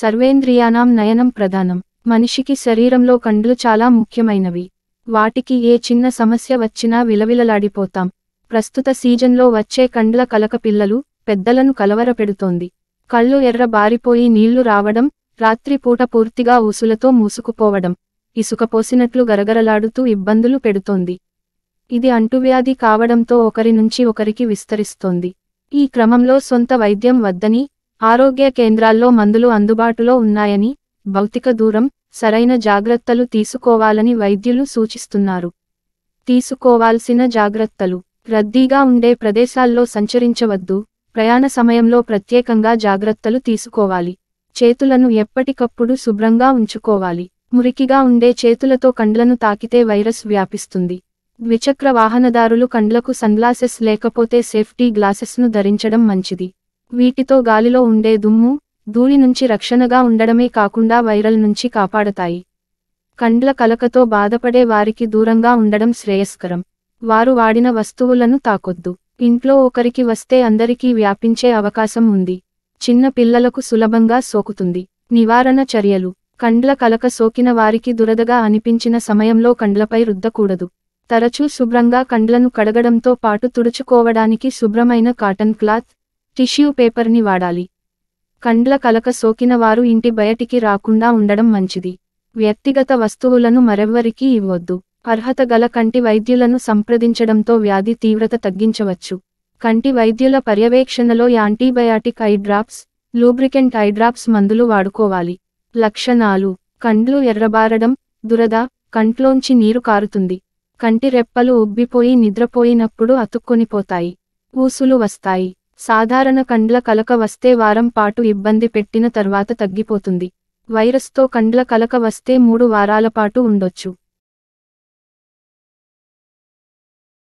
సర్వేంద్రియానాం నయనం ప్రధానం మనిషికి శరీరంలో కండ్లు చాలా ముఖ్యమైనవి వాటికి ఏ చిన్న సమస్య వచ్చినా విలవిలలాడిపోతాం ప్రస్తుత సీజన్లో వచ్చే కండ్ల కలక పిల్లలు పెద్దలను కలవరపెడుతోంది కళ్ళు ఎర్ర బారిపోయి నీళ్లు రావడం రాత్రిపూట పూర్తిగా ఊసులతో మూసుకుపోవడం ఇసుకపోసినట్లు గరగరలాడుతూ ఇబ్బందులు పెడుతోంది ఇది అంటువ్యాధి కావడంతో ఒకరి నుంచి ఒకరికి విస్తరిస్తోంది ఈ క్రమంలో సొంత వైద్యం వద్దని ఆరోగ్య కేంద్రాల్లో మందులు అందుబాటులో ఉన్నాయని భౌతిక దూరం సరైన జాగ్రత్తలు తీసుకోవాలని వైద్యులు సూచిస్తున్నారు తీసుకోవాల్సిన జాగ్రత్తలు రద్దీగా ఉండే ప్రదేశాల్లో సంచరించవద్దు ప్రయాణ సమయంలో ప్రత్యేకంగా జాగ్రత్తలు తీసుకోవాలి చేతులను ఎప్పటికప్పుడు శుభ్రంగా ఉంచుకోవాలి మురికిగా ఉండే చేతులతో కండ్లను తాకితే వైరస్ వ్యాపిస్తుంది ద్విచక్ర వాహనదారులు కండ్లకు సన్గ్లాసెస్ లేకపోతే సేఫ్టీ గ్లాసెస్ను ధరించడం మంచిది వీటితో గాలిలో ఉండే దుమ్ము ధూళి నుంచి రక్షణగా ఉండడమే కాకుండా వైరల్ నుంచి కాపాడతాయి కండ్ల కలకతో బాధపడే వారికి దూరంగా ఉండడం శ్రేయస్కరం వారు వాడిన వస్తువులను తాకొద్దు ఇంట్లో ఒకరికి వస్తే అందరికీ వ్యాపించే అవకాశం ఉంది చిన్న పిల్లలకు సులభంగా సోకుతుంది నివారణ చర్యలు కండ్ల కలక సోకిన వారికి దురదగా అనిపించిన సమయంలో కండ్లపై రుద్దకూడదు తరచూ శుభ్రంగా కండ్లను కడగడంతో పాటు తుడుచుకోవడానికి శుభ్రమైన కాటన్ క్లాత్ టిష్యూ పేపర్ని వాడాలి కండ్ల కలక సోకిన వారు ఇంటి బయటికి రాకుండా ఉండడం మంచిది వ్యక్తిగత వస్తువులను మరెవ్వరికీ ఇవ్వొద్దు అర్హత గల కంటి వైద్యులను సంప్రదించడంతో వ్యాధి తీవ్రత తగ్గించవచ్చు కంటి వైద్యుల పర్యవేక్షణలో యాంటీబయాటిక్ ఐడ్రాప్స్ లూబ్రికెంట్ ఐడ్రాప్స్ మందులు వాడుకోవాలి లక్షణాలు కండ్లు ఎర్రబారడం దురద కంట్లోంచి నీరు కారుతుంది కంటి రెప్పలు ఉబ్బిపోయి నిద్రపోయినప్పుడు అతుక్కొనిపోతాయి ఊసులు వస్తాయి సాధారణ కండ్ల కలక వస్తే వారం పాటు ఇబ్బంది పెట్టిన తర్వాత తగ్గిపోతుంది వైరస్తో కండ్ల కలక వస్తే మూడు వారాల పాటు ఉండొచ్చు